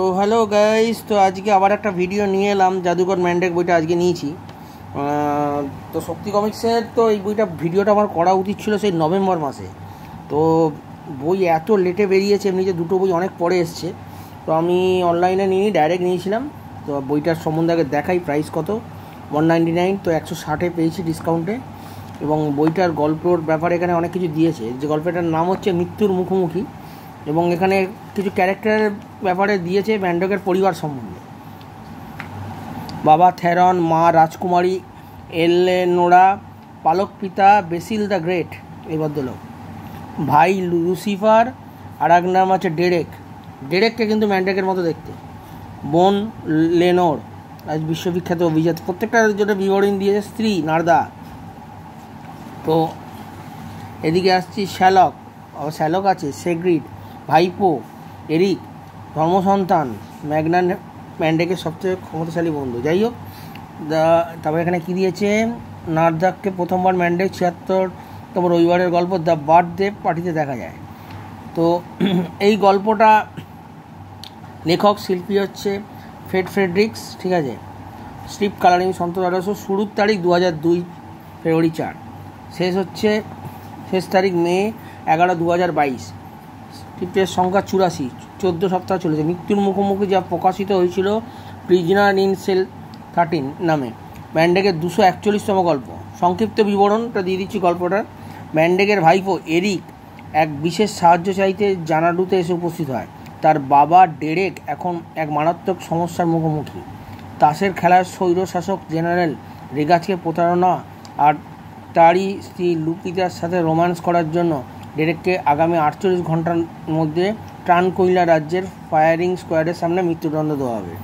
তো hello guys তো আজকে আবার একটা ভিডিও নিয়ে এলাম জাদুঘর ম্যান্ডেক বইটা আজকে নিয়েছি তো শক্তি কমিক্সের তো এই বইটা ভিডিওটা আমার করা উচিত ছিল সেই নভেম্বর মাসে তো বই এত লেটে বেরিয়েছে এমনি যে দুটো বই অনেক পরে এসছে তো আমি অনলাইনে নিয়ে ডাইরেক্ট নিয়েছিলাম তো বইটার সম্বন্ধে আগে দেখাই প্রাইস কত ওয়ান নাইনটি নাইন তো একশো ষাটে পেয়েছি ডিসকাউন্টে এবং বইটার গল্পর ব্যাপারে এখানে অনেক কিছু দিয়েছে যে গল্পটার নাম হচ্ছে মৃত্যুর মুখোমুখি এবং এখানে কিছু ক্যারেক্টারের ব্যাপারে দিয়েছে ব্যান্ডকের পরিবার সম্বন্ধে বাবা থেরন মা রাজকুমারী নোড়া পালক পিতা বেসিল দ্য গ্রেট এই ভদ্রলোক ভাই লুসিফার আর এক নাম আছে ডেরেক ডেরেককে কিন্তু ম্যান্ডেকের মতো দেখতে বোন লেনোর আজ বিশ্ববিখ্যাত অভিজাত প্রত্যেকটা যেটা বিবরণ দিয়েছে স্ত্রী নারদা তো এদিকে আসছি শ্যালক শ্যালক আছে সেগ্রিড ভাইপো এরিক ধর্মসন্তান ম্যাগনান প্যান্ডেকের সবচেয়ে ক্ষমতাশালী বন্ধু যাই হোক তারপর এখানে কী দিয়েছে নারদাককে প্রথমবার ম্যান্ডেক তম রবিবারের গল্প দ্য বার্থডে পার্টিতে দেখা যায় তো এই গল্পটা লেখক শিল্পী হচ্ছে ফেড ফ্রেডরিক্স ঠিক আছে স্ট্রিপ কালারিং সন্তোষ আঠারোশো শুরুর তারিখ দু হাজার দুই ফেব্রুয়ারি চার শেষ হচ্ছে শেষ তারিখ মে এগারো দু হাজার বাইশ পেজ সংখ্যা চুরাশি চোদ্দো সপ্তাহ চলেছে মৃত্যুর মুখোমুখি যা প্রকাশিত হয়েছিল প্রিজনার ইন সেল থার্টিন নামে ম্যান্ডেগের দুশো একচল্লিশতম গল্প সংক্ষিপ্ত বিবরণটা দিয়ে দিচ্ছি গল্পটার ম্যান্ডেগের ভাইপো এরিক এক বিশেষ সাহায্য চাইতে জানাডুতে এসে উপস্থিত হয় তার বাবা ডেরেক এখন এক মারাত্মক সমস্যার মুখোমুখি তাসের খেলার স্বৈরশাসক জেনারেল রেগাছকে প্রতারণা আর তারই স্ত্রী লুপিতার সাথে রোম্যান্স করার জন্য ডেরেককে আগামী আটচল্লিশ ঘন্টার মধ্যে ট্রানকুইলা রাজ্যের ফায়ারিং স্কোয়াডের সামনে মৃত্যুদণ্ড দেওয়া হবে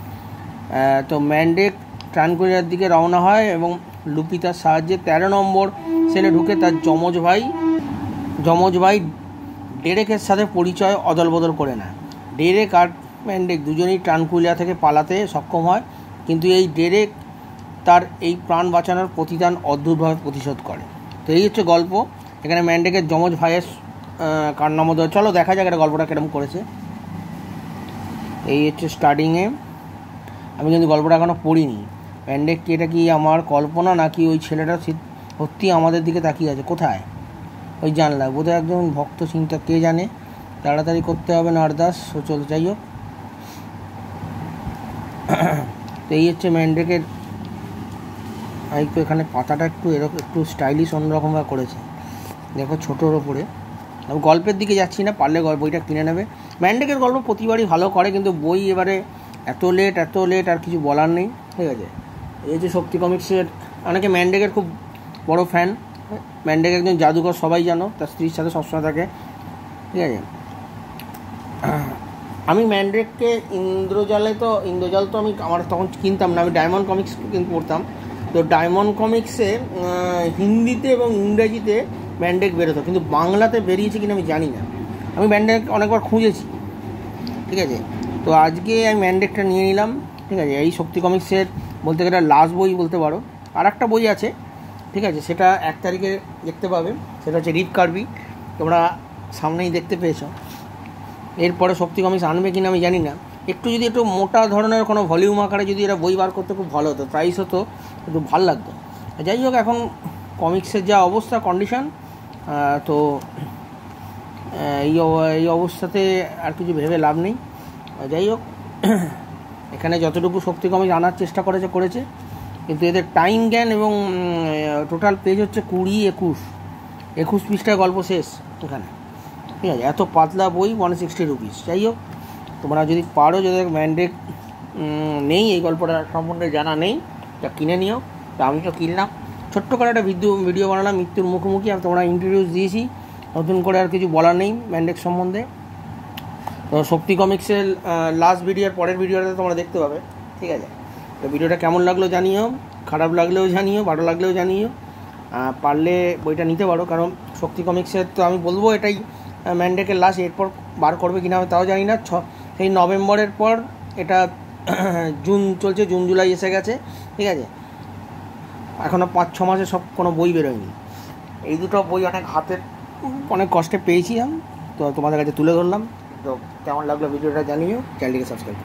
তো ম্যান্ডেক ট্রানকুইলার দিকে রওনা হয় এবং লুপি তার সাহায্যে তেরো নম্বর সেলে ঢুকে তার যমজ ভাই যমজ ভাই ডেরেকের সাথে পরিচয় অদল বদল করে নেয় ডেরেক আর ম্যান্ডেক দুজনেই ট্রানকুইলা থেকে পালাতে সক্ষম হয় কিন্তু এই ডেরেক তার এই প্রাণ বাঁচানোর প্রতিদান অদ্ভুতভাবে প্রতিশোধ করে তো এই হচ্ছে গল্প এখানে ম্যান্ডেকের যমজ ভাইয়ের কার নম্বর দেওয়া চলো দেখা যাক এটা গল্পটা কেরম করেছে এই হচ্ছে স্টার্টিংয়ে আমি কিন্তু গল্পটা এখনও পড়িনি প্যান্ডেক কি এটা কি আমার কল্পনা নাকি ওই ছেলেটা সত্যি আমাদের দিকে তাকিয়ে আছে কোথায় ওই জানলা বোধহয় একজন ভক্ত সিংটা কে জানে তাড়াতাড়ি করতে হবে না ও চলতে যাই হোক তো এই হচ্ছে ম্যান্ডেকের একটু এখানে পাতাটা একটু এরকম একটু স্টাইলিশ অন্যরকমভাবে করেছে দেখো ছোটোর ওপরে আমি গল্পের দিকে যাচ্ছি না পারলে বইটা কিনে নেবে ম্যান্ডেকের গল্প প্রতিবারই ভালো করে কিন্তু বই এবারে এত লেট এত লেট আর কিছু বলার নেই ঠিক আছে এই যে শক্তি কমিক্সের অনেকে ম্যান্ডেকের খুব বড় ফ্যান ম্যান্ডেক একজন জাদুঘর সবাই জানো তার স্ত্রীর সাথে সবসময় থাকে ঠিক আছে আমি ম্যান্ডেককে ইন্দ্রজালে তো ইন্দ্রজাল তো আমি আমার তখন কিনতাম না আমি ডায়মন্ড কমিক্স কিন্তু পড়তাম তো ডায়মন্ড কমিক্সে হিন্দিতে এবং ইংরেজিতে ব্যান্ডেক বেরোতো কিন্তু বাংলাতে বেরিয়েছে কিনা আমি জানি না আমি ব্যান্ডেক অনেকবার খুঁজেছি ঠিক আছে তো আজকে আমি ম্যান্ডেকটা নিয়ে নিলাম ঠিক আছে এই শক্তি কমিক্সের বলতে গেলে লাস্ট বই বলতে পারো আর একটা বই আছে ঠিক আছে সেটা এক তারিখে দেখতে পাবে সেটা হচ্ছে রিপ কার্বি তোমরা সামনেই দেখতে পেয়েছ এরপরে শক্তি কমিক্স আনবে কিনা আমি জানি না একটু যদি একটু মোটা ধরনের কোনো ভলিউম আকারে যদি এরা বই বার করতে খুব ভালো হতো প্রাইস হতো একটু ভাল লাগতো যাই হোক এখন কমিক্সের যা অবস্থা কন্ডিশন তো এই এই অবস্থাতে আর কিছু ভেবে লাভ নেই যাই হোক এখানে যতটুকু শক্তি কমে জানার চেষ্টা করেছে করেছে কিন্তু এদের টাইম জ্ঞান এবং টোটাল পেজ হচ্ছে কুড়ি একুশ একুশ পৃষ্ঠায় গল্প শেষ এখানে ঠিক আছে এত পাতলা বই ওয়ান সিক্সটি রুপিস যাই হোক তোমরা যদি পারো যদি ম্যান্ডেট নেই এই গল্পটা সম্বন্ধে জানা নেই তা কিনে নিও তা আমি তো কিনলাম ছোট্ট করে একটা ভিডিও ভিডিও বানালাম মৃত্যুর মুখোমুখি আর তোমরা ইন্ট্রোডিউস দিয়েছি নতুন করে আর কিছু বলার নেই ম্যান্ডেক্স সম্বন্ধে তো শক্তি কমিক্সের লাস্ট ভিডিও আর পরের ভিডিওটা তোমরা দেখতে পাবে ঠিক আছে তো ভিডিওটা কেমন লাগলো জানিও খারাপ লাগলেও জানিও ভালো লাগলেও জানিও পারলে বইটা নিতে পারো কারণ শক্তি কমিক্সের তো আমি বলবো এটাই ম্যান্ডেকের লাস্ট এরপর বার করবে কিনা আমি তাও জানি না ছ সেই নভেম্বরের পর এটা জুন চলছে জুন জুলাই এসে গেছে ঠিক আছে এখনও পাঁচ ছ মাসে সব কোনো বই বেরোয়নি এই দুটো বই অনেক হাতের অনেক কষ্টে পেয়েছি আমি তো তোমাদের কাছে তুলে ধরলাম তো কেমন লাগলো ভিডিওটা জানিও চ্যানেলটিকে সাবস্ক্রাইব